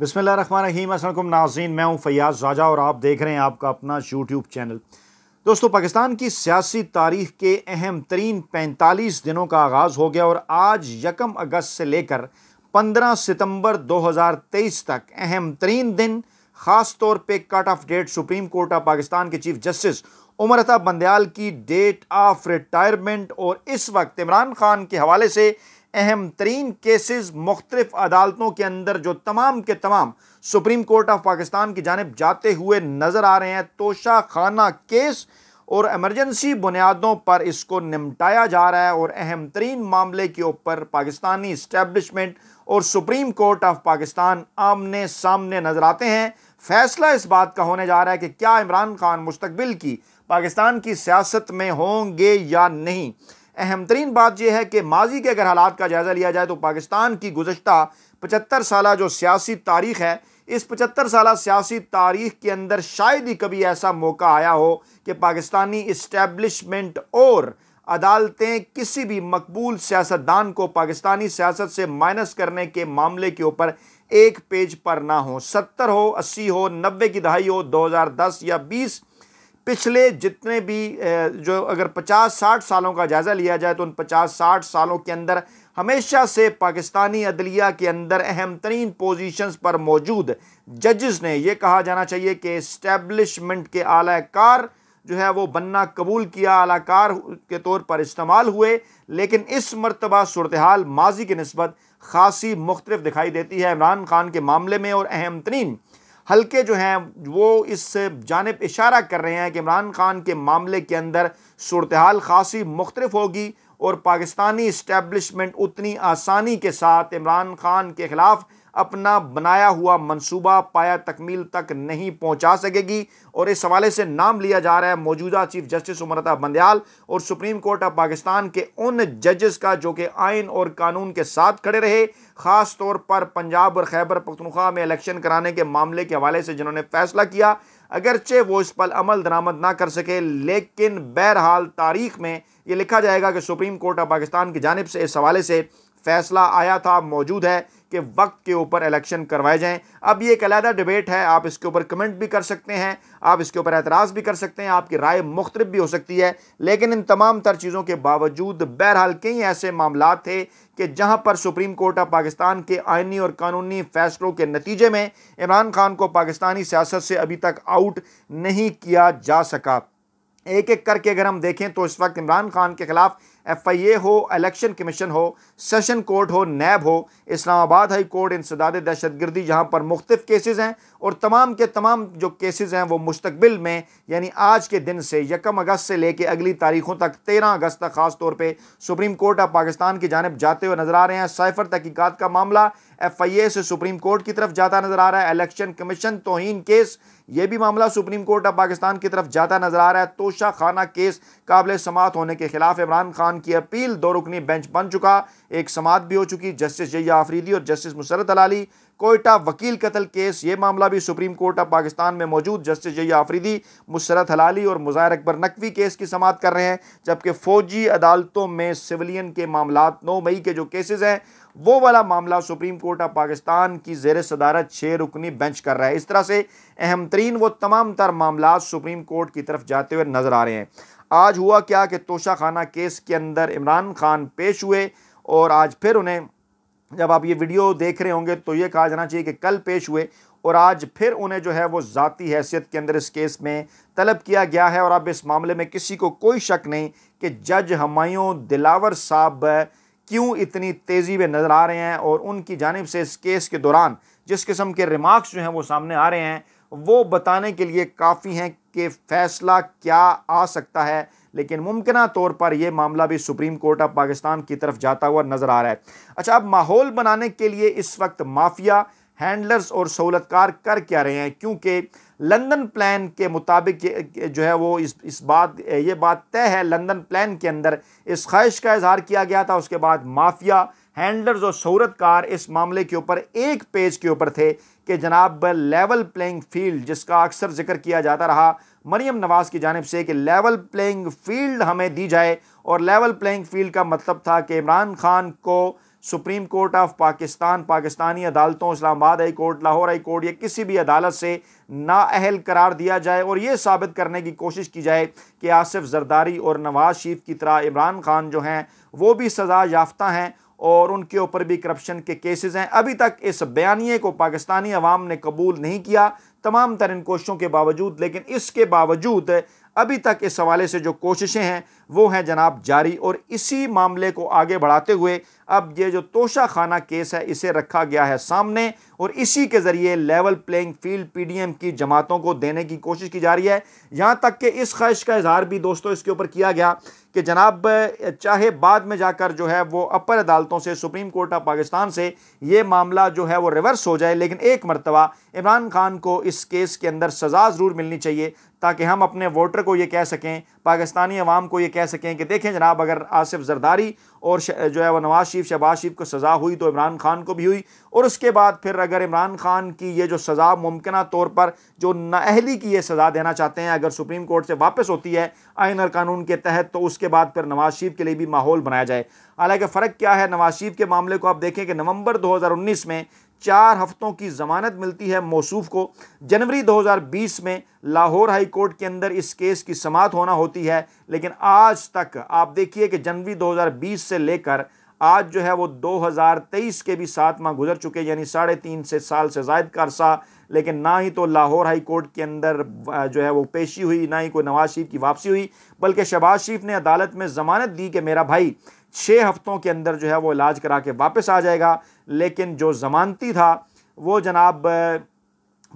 बसमिल रहीम नाजीन मैं हूँ फैयाज़ राजा और आप देख रहे हैं आपका अपना यूट्यूब चैनल दोस्तों पाकिस्तान की सियासी तारीख के अहम तरीन पैंतालीस दिनों का आगाज़ हो गया और आज यकम अगस्त से लेकर पंद्रह सितम्बर दो हज़ार तेईस तक अहम तरीन दिन ख़ास तौर पर cut off date supreme court of Pakistan के चीफ जस्टिस उमर अता बंदयाल की डेट ऑफ रिटायरमेंट और इस वक्त इमरान खान के हवाले से अहम तरीन केसेस मुख्तलिफ अदालतों के अंदर जो तमाम के तमाम सुप्रीम कोर्ट ऑफ पाकिस्तान की जानब जाते हुए नज़र आ रहे हैं तोशा खाना केस और एमरजेंसी बुनियादों पर इसको निमटाया जा रहा है और अहम तरीन मामले के ऊपर पाकिस्तानी इस्टेबलिशमेंट और सुप्रीम कोर्ट ऑफ पाकिस्तान आमने सामने नज़र आते हैं फैसला इस बात का होने जा रहा है कि क्या इमरान खान मुस्तबिल की पाकिस्तान की सियासत में होंगे या नहीं अहम तरीन बात यह है कि माजी के अगर हालात का जायज़ा लिया जाए तो पाकिस्तान की गुजशत पचहत्तर साल जो सियासी तारीख है इस पचहत्तर साल सियासी तारीख के अंदर शायद ही कभी ऐसा मौका आया हो कि पाकिस्तानी इस्टेबलिशमेंट और अदालतें किसी भी मकबूल सियासतदान को पाकिस्तानी सियासत से माइनस करने के मामले के ऊपर एक पेज पर ना हो सत्तर हो अस्सी हो नब्बे की दहाई हो दो हज़ार दस या बीस पिछले जितने भी जो अगर 50-60 सालों का जायज़ा लिया जाए तो उन 50-60 सालों के अंदर हमेशा से पाकिस्तानी अदलिया के अंदर अहम तरीन पोजिशन पर मौजूद जजेस ने यह कहा जाना चाहिए कि इस्टेबलिशमेंट के आलाकार जो है वो बनना कबूल किया आलाकार के तौर पर इस्तेमाल हुए लेकिन इस मरतबा सूरत हाल माजी की नस्बत खासी मुख्तलिफ दिखाई देती है इमरान खान के मामले में और अहम तरीन हल्के जो हैं वो इस जानब इशारा कर रहे हैं कि इमरान खान के मामले के अंदर सूरत हाल खासी मुख्तफ होगी और पाकिस्तानी इस्टेबलिशमेंट उतनी आसानी के साथ इमरान खान के ख़िलाफ़ अपना बनाया हुआ मंसूबा पाया तकमील तक नहीं पहुंचा सकेगी और इस हवाले से नाम लिया जा रहा है मौजूदा चीफ जस्टिस उमरता बंदयाल और सुप्रीम कोर्ट ऑफ पाकिस्तान के उन जजेस का जो कि आइन और कानून के साथ खड़े रहे ख़ास तौर पर पंजाब और खैबर पखनखा में इलेक्शन कराने के मामले के हवाले से जिन्होंने फैसला किया अगरचे वो इस पर अमल दरामद ना कर सके लेकिन बहरहाल तारीख में ये लिखा जाएगा कि सुप्रीम कोर्ट ऑफ पाकिस्तान की जानब से इस हवाले से फैसला आया था मौजूद है के वक्त के ऊपर इलेक्शन करवाए जाएं अब ये एक अलहदा डिबेट है आप इसके ऊपर कमेंट भी कर सकते हैं आप इसके ऊपर एतराज़ भी कर सकते हैं आपकी राय मुख्तलिफ भी हो सकती है लेकिन इन तमाम तर चीज़ों के बावजूद बहरहाल कई ऐसे मामला थे कि जहाँ पर सुप्रीम कोर्ट ऑफ पाकिस्तान के आइनी और कानूनी फैसलों के नतीजे में इमरान खान को पाकिस्तानी सियासत से अभी तक आउट नहीं किया जा सका एक एक करके अगर हम देखें तो इस वक्त इमरान खान के खिलाफ एफ आई ए हो इलेक्शन कमीशन हो सेशन कोर्ट हो नैब हो इस्लामाबाद हाई कोर्ट इंसदाद दहशत गर्दी जहाँ पर मुख्तफ केसेज़ हैं और तमाम के तमाम जो केसेज़ हैं वो मुस्तबिल में यानी आज के दिन से यकम अगस्त से लेकर अगली तारीखों तक तेरह अगस्त तक खास तौर पर सुप्रीम कोर्ट ऑफ पाकिस्तान की जानब जाते हुए नजर आ रहे हैं साइफर तहकीकत का मामला एफ आई ए से सुप्रीम कोर्ट की तरफ जाता नजर आ रहा है इलेक्शन कमीशन तोहन केस ये भी मामला सुप्रीम कोर्ट ऑफ पाकिस्तान की तरफ जाता नजर आ रहा है तोशा खाना केस काबिल समात होने के खिलाफ इमरान खान की अपील दो रुकनी बेंच बन चुका एक समात भी हो चुकी जस्टिस जैया आफरीदी और जस्टिस मुसरत अलाली कोयटा वकील कत्ल केस ये मामला भी सुप्रीम कोर्ट ऑफ पाकिस्तान में मौजूद जस्टिस जैया आफरीदी मुसरत हलाली और मुजाहिर अकबर नकवी केस की समात कर रहे हैं जबकि फ़ौजी अदालतों में सिविलियन के मामला नौ मई के जो केसेज़ हैं वो वाला मामला सुप्रीम कोर्ट ऑफ पाकिस्तान की जेर सदारत छः रुकनी बेंच कर रहा है इस तरह से अहम तरीन वो तमाम तर मामला सुप्रीम कोर्ट की तरफ जाते हुए नजर आ रहे हैं आज हुआ क्या कि तोशा खाना केस के अंदर इमरान खान पेश हुए और आज फिर उन्हें जब आप ये वीडियो देख रहे होंगे तो ये कहा जाना चाहिए कि कल पेश हुए और आज फिर उन्हें जो है वो ज़ाती हैसियत के अंदर इस केस में तलब किया गया है और अब इस मामले में किसी को कोई शक नहीं कि जज हमायों दिलावर साहब क्यों इतनी तेज़ी में नज़र आ रहे हैं और उनकी जानब से इस केस के दौरान जिस किस्म के रिमार्क्स जो हैं वो सामने आ रहे हैं वो बताने के लिए काफ़ी हैं कि फैसला क्या आ सकता है लेकिन मुमकिन तौर पर यह मामला भी सुप्रीम कोर्ट ऑफ पाकिस्तान की तरफ जाता हुआ नज़र आ रहा है अच्छा अब माहौल बनाने के लिए इस वक्त माफिया हैंडलर्स और सहूलतकार कर क्या रहे हैं क्योंकि लंदन प्लान के मुताबिक जो है वो इस इस बात ये बात तय है लंदन प्लान के अंदर इस ख्वाहिश का इजहार किया गया था उसके बाद माफिया हैंडलर्स और सहूलतकार इस मामले के ऊपर एक पेज के ऊपर थे कि जनाब लेवल प्लेइंग फील्ड जिसका अक्सर जिक्र किया जाता रहा मरियम नवाज़ की जानब से कि लेवल प्लेइंग फील्ड हमें दी जाए और लेवल प्लेइंग फील्ड का मतलब था कि इमरान खान को सुप्रीम कोर्ट ऑफ पाकिस्तान पाकिस्तानी अदालतों Islamabad high court Lahore high court या किसी भी अदालत से नाअहल करार दिया जाए और ये साबित करने की कोशिश की जाए कि आसिफ जरदारी और नवाज शरीफ की तरह इमरान खान जो हैं वो भी सज़ा याफ्ता हैं और उनके ऊपर भी करप्शन के केसेस हैं अभी तक इस बयानिए को पाकिस्तानी अवाम ने कबूल नहीं किया तमाम तर इन कोशिशों के बावजूद लेकिन इसके बावजूद अभी तक इस हवाले से जो कोशिशें हैं वो है जनाब जारी और इसी मामले को आगे बढ़ाते हुए अब ये जो तोशा खाना केस है इसे रखा गया है सामने और इसी के ज़रिए लेवल प्लेइंग फील्ड पीडीएम की जमातों को देने की कोशिश की जा रही है यहाँ तक कि इस ख्वाहिश का इजहार भी दोस्तों इसके ऊपर किया गया कि जनाब चाहे बाद में जाकर जो है वो अपर अदालतों से सुप्रीम कोर्ट ऑफ पाकिस्तान से ये मामला जो है वो रिवर्स हो जाए लेकिन एक मरतबा इमरान खान को इस केस के अंदर सज़ा ज़रूर मिलनी चाहिए ताकि हम अपने वोटर को ये कह सकें पाकिस्तानी अवाम को ये कह कह सकें कि देखें जनाब अगर आसिफ जरदारी और जो है वह नवाज शरीफ शहबाज शरीफ को सज़ा हुई तो इमरान खान को भी हुई और उसके बाद फिर अगर इमरान खान की ये जो सज़ा मुमकिन तौर पर जो नाहली की ये सज़ा देना चाहते हैं अगर सुप्रीम कोर्ट से वापस होती है आयन और कानून के तहत तो उसके बाद फिर नवाज शरीफ के लिए भी माहौल बनाया जाए हालांकि फ़र्क क्या है नवाज शरीफ के मामले को आप देखें कि नवंबर 2019 में चार हफ्तों की ज़मानत मिलती है मौसू को जनवरी 2020 में लाहौर हाई कोर्ट के अंदर इस केस की समात होना होती है लेकिन आज तक आप देखिए कि जनवरी 2020 से लेकर आज जो है वो 2023 के भी सात माह गुजर चुके यानी साढ़े तीन से साल से जायद का अरसा लेकिन ना ही तो लाहौर हाई कोर्ट के अंदर जो है वो पेशी हुई ना ही कोई नवाज शरीफ की वापसी हुई बल्कि शहबाज शरीफ ने अदालत में ज़मानत दी कि मेरा भाई छः हफ्तों के अंदर जो है वो इलाज करा के वापस आ जाएगा लेकिन जो ज़मानती था वो जनाब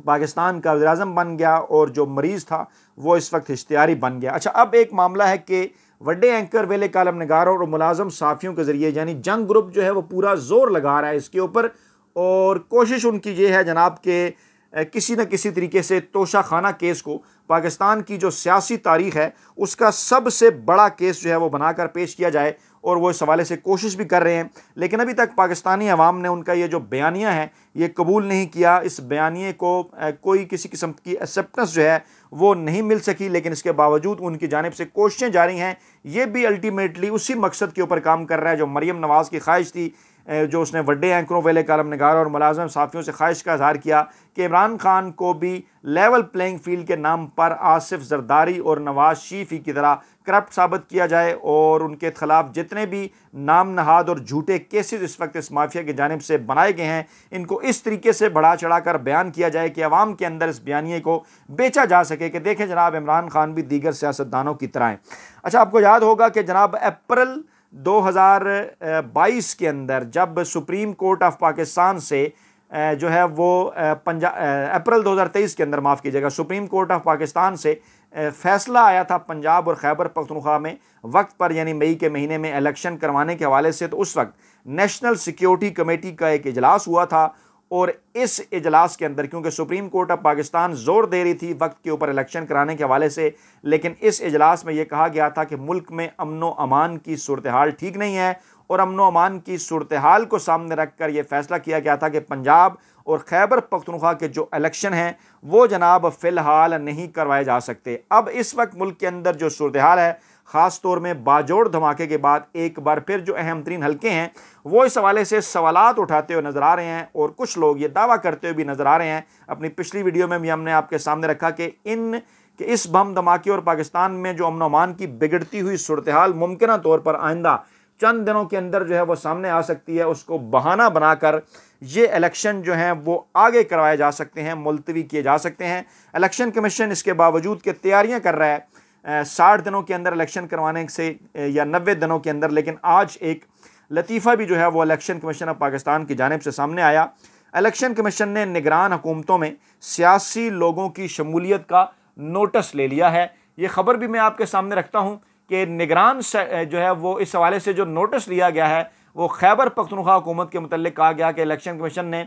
पाकिस्तान का वजम बन गया और जो मरीज़ था वो इस वक्त इश्तियारी बन गया अच्छा अब एक मामला है कि वड्डे एंकर वेले कालम नगारों और मुलाजम साफ़ियों के ज़रिए यानी जंग ग्रुप जो है वो पूरा जोर लगा रहा है इसके ऊपर और कोशिश उनकी ये है जनाब के किसी न किसी तरीके से तोशाखाना केस को पाकिस्तान की जो सियासी तारीख है उसका सबसे बड़ा केस जो है वो बनाकर पेश किया जाए और वो इस हवाले से कोशिश भी कर रहे हैं लेकिन अभी तक पाकिस्तानी अवाम ने उनका ये जो बयानिया है ये कबूल नहीं किया इस बयानिए को कोई किसी किस्म की एक्सेप्टेंस जो है वो नहीं मिल सकी लेकिन इसके बावजूद उनकी जानब से कोशिशें जारी हैं ये भी अल्टीमेटली उसी मकसद के ऊपर काम कर रहा है जो मरीम नवाज़ की ख्वाहिश थी जो उसने वड्डे एंकरों वेले कलम नगार और मुलाजम साफियों से ख्वाहिश का इजहार किया कि इमरान खान को भी लेवल प्लेइंग फील्ड के नाम पर आसिफ जरदारी और नवाज शीफ ही की तरह करप्ट साबित किया जाए और उनके खिलाफ जितने भी नाम नहाद और झूठे केसेस इस वक्त इस माफिया की जानब से बनाए गए हैं इनको इस तरीके से बढ़ा चढ़ा कर बयान किया जाए कि आवाम के अंदर इस बयानी को बेचा जा सके कि देखें जनाब इमरान खान भी दीगर सियासतदानों की तरह हैं अच्छा आपको याद होगा कि जनाब अप्रैल 2022 के अंदर जब सुप्रीम कोर्ट ऑफ पाकिस्तान से जो है वो पंजा अप्रैल 2023 के अंदर माफ़ कीजिएगा सुप्रीम कोर्ट ऑफ पाकिस्तान से फैसला आया था पंजाब और खैबर पख्तनख्वा में वक्त पर यानी मई के महीने में इलेक्शन करवाने के हवाले से तो उस वक्त नेशनल सिक्योरिटी कमेटी का एक इजलास हुआ था और इस इजलास के अंदर क्योंकि सुप्रीम कोर्ट ऑफ पाकिस्तान जोर दे रही थी वक्त के ऊपर इलेक्शन कराने के हवाले से लेकिन इस इजलास में यह कहा गया था कि मुल्क में अमन अमान की सूरत हाल ठीक नहीं है और अमन अमान की सूरत हाल को सामने रख कर यह फैसला किया गया था कि पंजाब और खैबर पख्तनख्वा के जो इलेक्शन हैं वो जनाब फ़िलहाल नहीं करवाए जा सकते अब इस वक्त मुल्क के अंदर जो सूरत हाल है ख़ास तौर में बाजोड़ धमाके के बाद एक बार फिर जो अहम तरीन हल्के हैं वो इस हवाले से सवाल उठाते हुए नज़र आ रहे हैं और कुछ लोग ये दावा करते हुए भी नज़र आ रहे हैं अपनी पिछली वीडियो में भी हमने आपके सामने रखा कि इन कि इस बम धमाके और पाकिस्तान में जो अमन अमान की बिगड़ती हुई सूरत हाल मुमकिन तौर पर आइंदा चंद दिनों के अंदर जो है वो सामने आ सकती है उसको बहाना बनाकर ये इलेक्शन जो हैं वो आगे करवाए जा सकते हैं मुलतवी किए जा सकते हैं इलेक्शन कमीशन इसके बावजूद के तैयारियां कर रहा है साठ दिनों के अंदर इलेक्शन करवाने से या नबे दिनों के अंदर लेकिन आज एक लतीफ़ा भी जो है वो इलेक्शन कमीशन ऑफ पाकिस्तान की जानब से सामने आया इलेक्शन कमीशन ने निगरान हुकूमतों में सियासी लोगों की शमूलियत का नोटिस ले लिया है ये ख़बर भी मैं आपके सामने रखता हूँ कि निगरान जो है वो इस हवाले से जो नोटिस लिया गया है वो खैबर पख्तनखा हुकूमत के मतलब कहा गया कि इलेक्शन कमीशन ने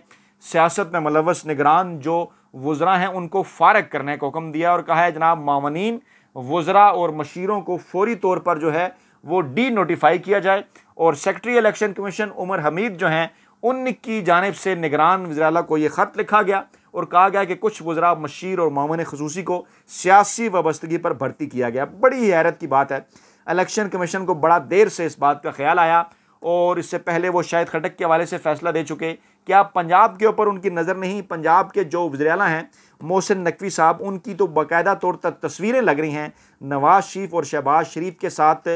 सियासत में मुलवस निगरान जो वज्रा हैं उनको फारग करने का हुक्म दिया और कहा है जनाब मामनिन वज्रा और मशीरों को फौरी तौर पर जो है वो डी नोटिफाई किया जाए और secretary election commission Umar Hamid जो हैं उनकी जानब से निगरान वजरा को ये ख़त लिखा गया और कहा गया कि कुछ वजरा मशीर और मामन खसूसी को सियासी वाबस्तगी पर भर्ती किया गया बड़ी ही हैरत की बात है इलेक्शन कमीशन को बड़ा देर से इस बात का ख्याल आया और इससे पहले वो शायद खटक के हवाले से फ़ैसला दे चुके क्या पंजाब के ऊपर उनकी नज़र नहीं पंजाब के जो वजरेला हैं मोहसिन नकवी साहब उनकी तो बाकायदा तौर पर तस्वीरें लग रही हैं नवाज़ शरीफ और शहबाज शरीफ के साथ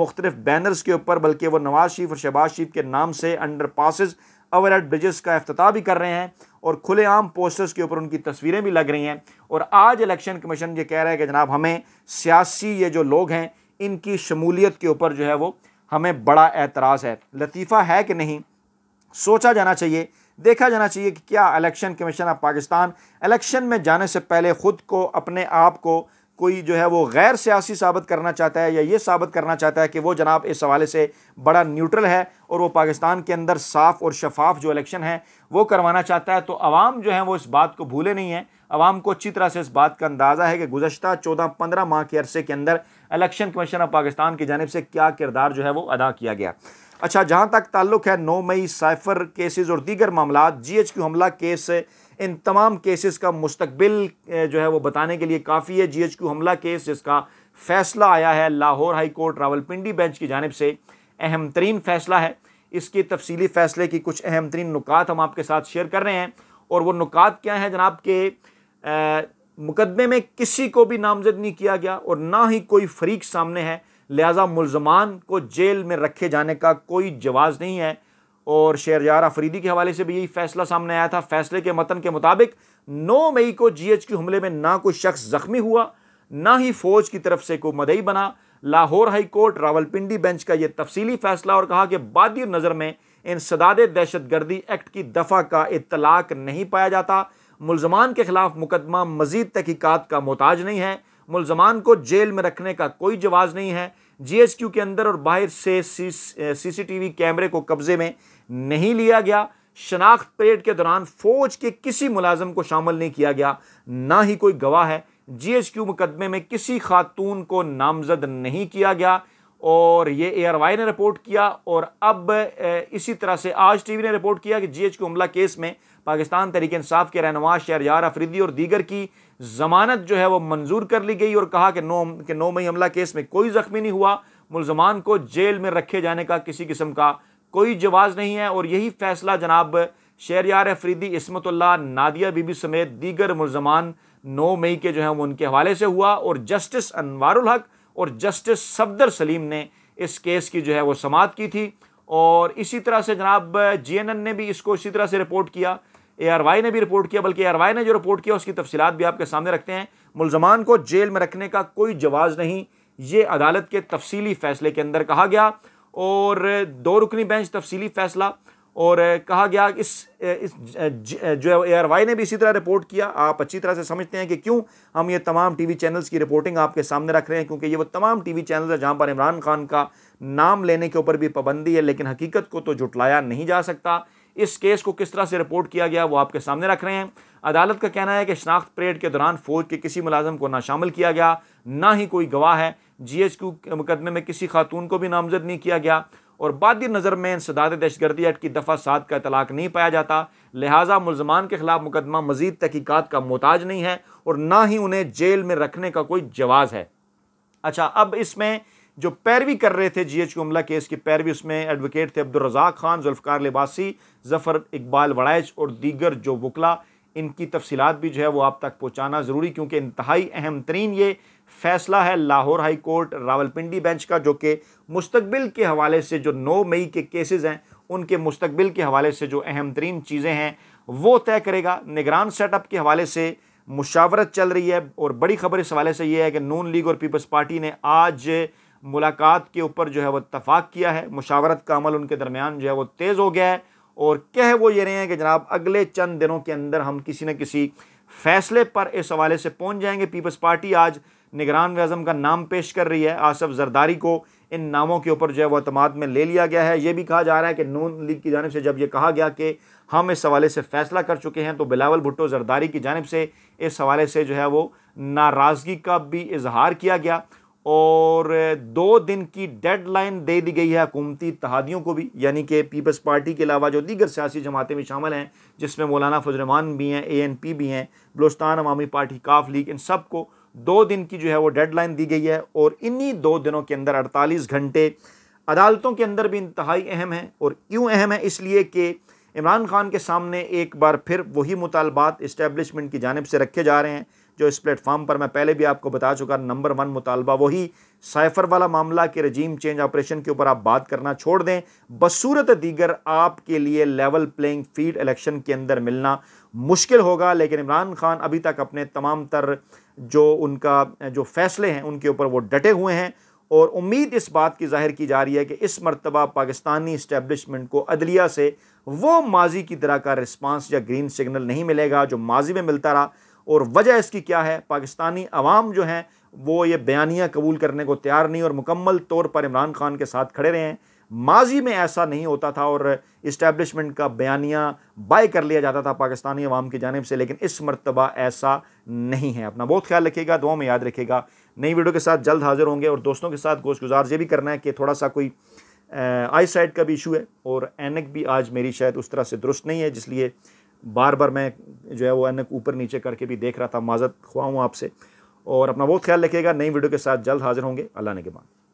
मुख्तलिफ बैनर्स के ऊपर बल्कि वो नवाज़ शरीफ और शहबाज शरीफ के नाम से underpasses overhead bridges का अफ्ताह भी कर रहे हैं और खुलेआम पोस्टर्स के ऊपर उनकी तस्वीरें भी लग रही हैं और आज इलेक्शन कमीशन ये कह रहा है कि जनाब हमें सियासी ये जो लोग हैं इनकी शमूलियत के ऊपर जो है वो हमें बड़ा एतराज़ है लतीफ़ा है कि नहीं सोचा जाना चाहिए देखा जाना चाहिए कि क्या election commission of Pakistan election में जाने से पहले ख़ुद को अपने आप को कोई जो है वो गैर सियासी साबित करना चाहता है या ये साबित करना चाहता है कि वो जनाब इस हवाले से बड़ा न्यूट्रल है और वो पाकिस्तान के अंदर साफ़ और शफाफ जो इलेक्शन है वो करवाना चाहता है तो आवाम जो है वो इस बात को भूले नहीं है आवाम को अच्छी तरह से इस बात का अंदाज़ा है कि गुजशत चौदह पंद्रह माह के अरसे के अंदर इलेक्शन कमीशन ऑफ पाकिस्तान की जानब से क्या किरदार जो है वो अदा किया गया अच्छा जहाँ तक ताल्लुक है नौ मई साइफर केसेस और दीगर मामला जी एच क्यू हमला केस इन तमाम केसेस का मुस्तबिल जो है वो बताने के लिए काफ़ी है जी एच क्यू हमला केस जिसका फैसला आया है Lahore high court Rawalpindi bench की जानब से अहम तरीन फैसला है इसकी तफसीली फैसले की कुछ अहम तरीन नुकात हम आपके साथ शेयर कर रहे हैं और वह नुकात क्या हैं जनाब के मुकदमे में किसी को भी नामजद नहीं किया गया और ना ही कोई फरीक सामने है लिहाजा मुलजमान को जेल में रखे जाने का कोई जवाज़ नहीं है और शेरजार अफरीदी के हवाले से भी यही फैसला सामने आया था फैसले के मतन के मुताबिक 9 मई को एच के हमले में ना कोई शख्स जख्मी हुआ ना ही फौज की तरफ से कोई मदई बना Lahore high court Rawalpindi bench का यह तफसीली फैसला और कहा कि बाद नज़र में सदादे दहशत गर्दी एक्ट की दफ़ा का इतलाक नहीं पाया जाता मुलजमान के खिलाफ मुकदमा मजीद तहकीकत का मोहताज नहीं है मुलजमान को जेल में रखने का कोई जवाज़ नहीं है जीएसक्यू के अंदर और बाहर से सीसीटीवी कैमरे को कब्जे में नहीं लिया गया शनाख्त परेड के दौरान फौज के किसी मुलाजम को शामिल नहीं किया गया ना ही कोई गवाह है जीएसक्यू मुकदमे में किसी खातून को नामजद नहीं किया गया और ये वाई ने रिपोर्ट किया और अब इसी तरह से आज टीवी ने रिपोर्ट किया कि जीएच क्यू हमला केस में पाकिस्तान तरीके इंसाफ के शहर शहरयार अफरीदी और दीगर की जमानत जो है वो मंजूर कर ली गई और कहा कि नौ कि नौ मई हमला केस में कोई जख्मी नहीं हुआ मुलजमान को जेल में रखे जाने का किसी किस्म का कोई जवाब नहीं है और यही फैसला जनाब शहरयार अफरीदी इसमतुल्ला नादिया बीबी समेत दीगर मुलजमान नौ मई के जो है वो उनके हवाले से हुआ और जस्टिस अनवारुल हक और जस्टिस सफदर सलीम ने इस केस की जो है वो समात की थी और इसी तरह से जनाब जीएनएन ने भी इसको इसी तरह से रिपोर्ट किया एआरवाई ने भी रिपोर्ट किया बल्कि एआरवाई ने जो रिपोर्ट किया उसकी तफसीत भी आपके सामने रखते हैं मुलजमान को जेल में रखने का कोई जवाज़ नहीं ये अदालत के तफसीली फैसले के अंदर कहा गया और दो रुकनी बेंच तफसीली फैसला और कहा गया कि इस इस जो है ए ने भी इसी तरह रिपोर्ट किया आप अच्छी तरह से समझते हैं कि क्यों हम ये तमाम टीवी चैनल्स की रिपोर्टिंग आपके सामने रख रहे हैं क्योंकि ये वो तमाम टीवी चैनल्स है जहाँ पर इमरान खान का नाम लेने के ऊपर भी पाबंदी है लेकिन हकीकत को तो जुटलाया नहीं जा सकता इस केस को किस तरह से रिपोर्ट किया गया वो आपके सामने रख रहे हैं अदालत का कहना है कि शनाख्त परेड के दौरान फौज के किसी मुलाजम को ना शामिल किया गया ना ही कोई गवाह है जी क्यू मुकदमे में किसी खातून को भी नामजद नहीं किया गया और बाद नज़र में इंसदाद दहशतगर्दी एक्ट की दफ़ा सात का तलाक नहीं पाया जाता लिहाजा मुलजमान के खिलाफ मुकदमा मजीद तहकीक़ात का मोहताज नहीं है और ना ही उन्हें जेल में रखने का कोई जवाज़ है अच्छा अब इसमें जो पैरवी कर रहे थे जी एच कोमला केस की पैरवी उसमें एडवोकेट थे अब्दुलरजाक खान जुल्फ़ार लिबासी जफ़र इकबाल वड़ाइज और दीगर जो वकला इनकी तफसीत भी जो है वो आप तक पहुँचाना ज़रूरी क्योंकि इंतहाई अहम तरीन ये फैसला है Lahore high court Rawalpindi bench का जो कि मुस्तबिल के हवाले से जो 9 मई के केसेस हैं उनके मुस्तबिल के हवाले से जो अहम तरीन चीज़ें हैं वो तय करेगा निगरान सेटअप के हवाले से मुशावरत चल रही है और बड़ी खबर इस हवाले से ये है कि नून लीग और पीपल्स पार्टी ने आज मुलाकात के ऊपर जो है वह इतफाक़ किया है मुशावरत का अमल उनके दरमियान जो है वो तेज़ हो गया है और कह वो ये रहे हैं कि जनाब अगले चंद दिनों के अंदर हम किसी न किसी फैसले पर इस हवाले से पहुंच जाएंगे पीपल्स पार्टी आज निगरान अजम का नाम पेश कर रही है आसफ जरदारी को इन नामों के ऊपर जो है वह अतमाद में ले लिया गया है ये भी कहा जा रहा है कि नून लीग की जानब से जब ये कहा गया कि हम इस हवाले से फैसला कर चुके हैं तो बिलावल भुट्टो जरदारी की जानब से इस हवाले से जो है वो नाराज़गी का भी इजहार किया गया और दो दिन की डेड लाइन दे दी गई है हकूमती तहादियों को भी यानी कि पीपल्स पार्टी के अलावा जो दीगर सियासी जमातें भी शामिल हैं जिसमें मौलाना फजरमान भी हैं ए एन पी भी हैं बलोस्तान अवामी पार्टी काफ लीग इन सब को दो दिन की जो है वो डेडलाइन दी गई है और इन्हीं दो दिनों के अंदर अड़तालीस घंटे अदालतों के अंदर भी इंतहाई अहम है और क्यों अहम है इसलिए कि इमरान खान के सामने एक बार फिर वही मुतालबात इस्टेबलिशमेंट की जानब से रखे जा रहे हैं जो इस प्लेटफार्म पर मैं पहले भी आपको बता चुका नंबर वन मुतालबा वही साइफर वाला मामला के रजीम चेंज ऑपरेशन के ऊपर आप बात करना छोड़ दें बसूरत दीगर आपके लिए लेवल प्लेइंग फील्ड इलेक्शन के अंदर मिलना मुश्किल होगा लेकिन इमरान खान अभी तक अपने तमाम तर जो उनका जो फैसले हैं उनके ऊपर वो डटे हुए हैं और उम्मीद इस बात की जाहिर की जा रही है कि इस मरतबा पाकिस्तानी इस्टेबलिशमेंट को अदलिया से वो माजी की तरह का रिस्पांस या ग्रीन सिग्नल नहीं मिलेगा जो माजी में मिलता रहा और वजह इसकी क्या है पाकिस्तानी अवाम जो हैं वो ये बयानियाँ कबूल करने को तैयार नहीं और मुकम्मल तौर पर इमरान खान के साथ खड़े रहे हैं माजी में ऐसा नहीं होता था और इस्टेबलिशमेंट का बयानिया बाय कर लिया जाता था पाकिस्तानी अवाम की जानब से लेकिन इस मरतबा ऐसा नहीं है अपना बहुत ख्याल रखिएगा दुआ में याद रखेगा नई वीडियो के साथ जल्द हाजिर होंगे और दोस्तों के साथ गोश गुजार ये भी करना है कि थोड़ा सा कोई आई साइड का भी इशू है और एनक भी आज मेरी शायद उस तरह से दुरुस्त नहीं है जिसलिए बार बार मैं जो है वो एनक ऊपर नीचे करके भी देख रहा था माजत खुआ हूँ आपसे और अपना बहुत ख्याल रखिएगा नई वीडियो के साथ जल्द हाजिर होंगे अल्लाह ने के बाद